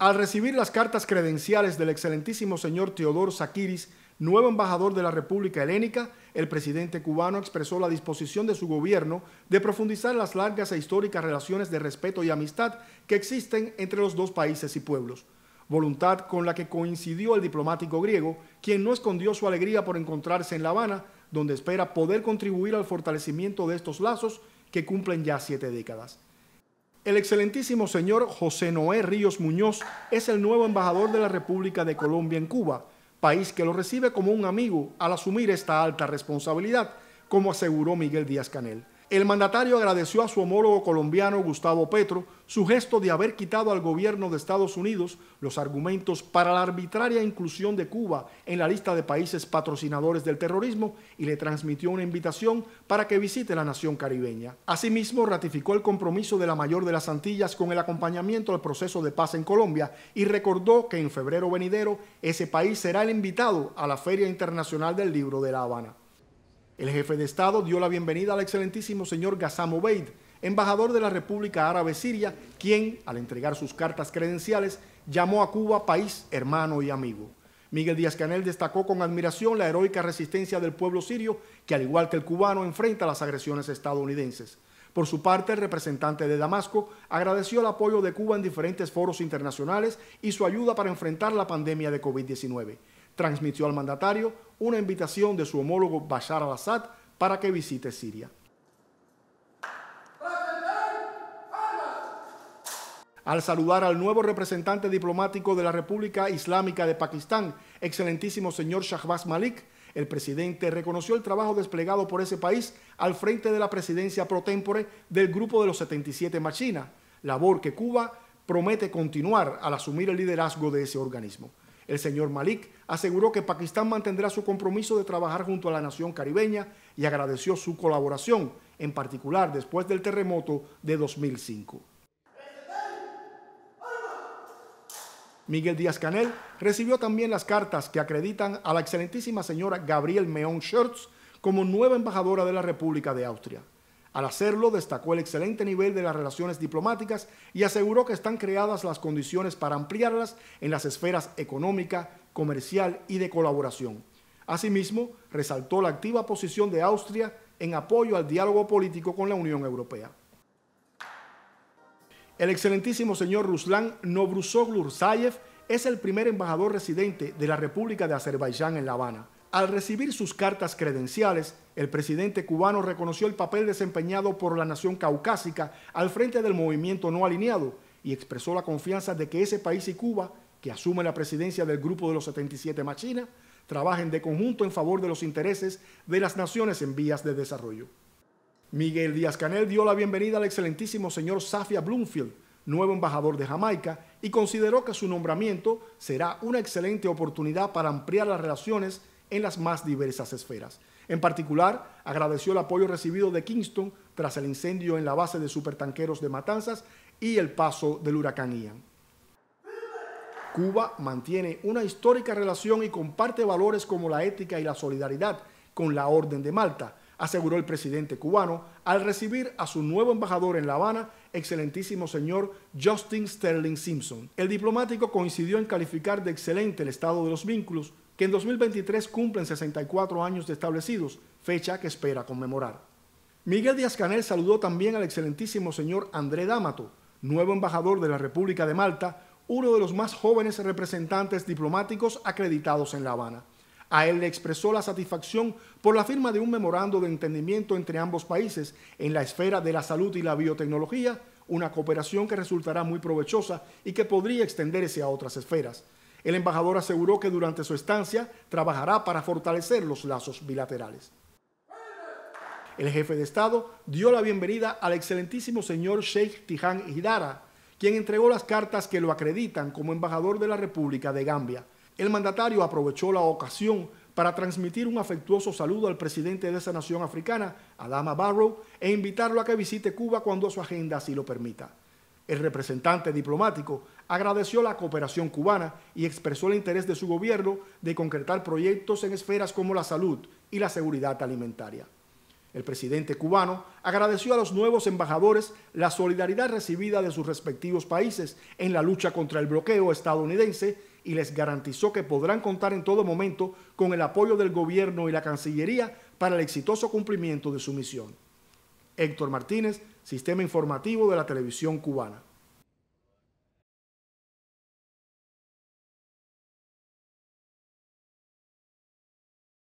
Al recibir las cartas credenciales del excelentísimo señor Teodoro Sakiris, nuevo embajador de la República Helénica, el presidente cubano expresó la disposición de su gobierno de profundizar las largas e históricas relaciones de respeto y amistad que existen entre los dos países y pueblos voluntad con la que coincidió el diplomático griego, quien no escondió su alegría por encontrarse en La Habana, donde espera poder contribuir al fortalecimiento de estos lazos que cumplen ya siete décadas. El excelentísimo señor José Noé Ríos Muñoz es el nuevo embajador de la República de Colombia en Cuba, país que lo recibe como un amigo al asumir esta alta responsabilidad, como aseguró Miguel Díaz Canel. El mandatario agradeció a su homólogo colombiano Gustavo Petro su gesto de haber quitado al gobierno de Estados Unidos los argumentos para la arbitraria inclusión de Cuba en la lista de países patrocinadores del terrorismo y le transmitió una invitación para que visite la nación caribeña. Asimismo, ratificó el compromiso de la mayor de las Antillas con el acompañamiento al proceso de paz en Colombia y recordó que en febrero venidero ese país será el invitado a la Feria Internacional del Libro de La Habana. El jefe de Estado dio la bienvenida al excelentísimo señor Ghassam Obeid, embajador de la República Árabe Siria, quien, al entregar sus cartas credenciales, llamó a Cuba país hermano y amigo. Miguel Díaz Canel destacó con admiración la heroica resistencia del pueblo sirio, que al igual que el cubano enfrenta las agresiones estadounidenses. Por su parte, el representante de Damasco agradeció el apoyo de Cuba en diferentes foros internacionales y su ayuda para enfrentar la pandemia de COVID-19. Transmitió al mandatario una invitación de su homólogo Bashar al-Assad para que visite Siria. Al saludar al nuevo representante diplomático de la República Islámica de Pakistán, excelentísimo señor Shahbaz Malik, el presidente reconoció el trabajo desplegado por ese país al frente de la presidencia pro tempore del Grupo de los 77 Machina, labor que Cuba promete continuar al asumir el liderazgo de ese organismo. El señor Malik aseguró que Pakistán mantendrá su compromiso de trabajar junto a la nación caribeña y agradeció su colaboración, en particular después del terremoto de 2005. Miguel Díaz Canel recibió también las cartas que acreditan a la excelentísima señora Gabriel Meón Schertz como nueva embajadora de la República de Austria. Al hacerlo, destacó el excelente nivel de las relaciones diplomáticas y aseguró que están creadas las condiciones para ampliarlas en las esferas económica, comercial y de colaboración. Asimismo, resaltó la activa posición de Austria en apoyo al diálogo político con la Unión Europea. El excelentísimo señor Ruslan Novruzoglu es el primer embajador residente de la República de Azerbaiyán en La Habana. Al recibir sus cartas credenciales, el presidente cubano reconoció el papel desempeñado por la nación caucásica al frente del movimiento no alineado y expresó la confianza de que ese país y Cuba, que asume la presidencia del Grupo de los 77 más trabajen de conjunto en favor de los intereses de las naciones en vías de desarrollo. Miguel Díaz Canel dio la bienvenida al excelentísimo señor Safia Bloomfield, nuevo embajador de Jamaica, y consideró que su nombramiento será una excelente oportunidad para ampliar las relaciones en las más diversas esferas. En particular, agradeció el apoyo recibido de Kingston tras el incendio en la base de supertanqueros de Matanzas y el paso del huracán Ian. Cuba mantiene una histórica relación y comparte valores como la ética y la solidaridad con la Orden de Malta, aseguró el presidente cubano al recibir a su nuevo embajador en La Habana, excelentísimo señor Justin Sterling Simpson. El diplomático coincidió en calificar de excelente el estado de los vínculos que en 2023 cumplen 64 años de establecidos, fecha que espera conmemorar. Miguel Díaz-Canel saludó también al excelentísimo señor André D'Amato, nuevo embajador de la República de Malta, uno de los más jóvenes representantes diplomáticos acreditados en La Habana. A él le expresó la satisfacción por la firma de un memorando de entendimiento entre ambos países en la esfera de la salud y la biotecnología, una cooperación que resultará muy provechosa y que podría extenderse a otras esferas. El embajador aseguró que durante su estancia trabajará para fortalecer los lazos bilaterales. El jefe de Estado dio la bienvenida al excelentísimo señor Sheikh Tijan Hidara, quien entregó las cartas que lo acreditan como embajador de la República de Gambia. El mandatario aprovechó la ocasión para transmitir un afectuoso saludo al presidente de esa nación africana, Adama Barrow, e invitarlo a que visite Cuba cuando su agenda así lo permita. El representante diplomático agradeció la cooperación cubana y expresó el interés de su gobierno de concretar proyectos en esferas como la salud y la seguridad alimentaria. El presidente cubano agradeció a los nuevos embajadores la solidaridad recibida de sus respectivos países en la lucha contra el bloqueo estadounidense y les garantizó que podrán contar en todo momento con el apoyo del gobierno y la Cancillería para el exitoso cumplimiento de su misión. Héctor Martínez, Sistema Informativo de la Televisión Cubana.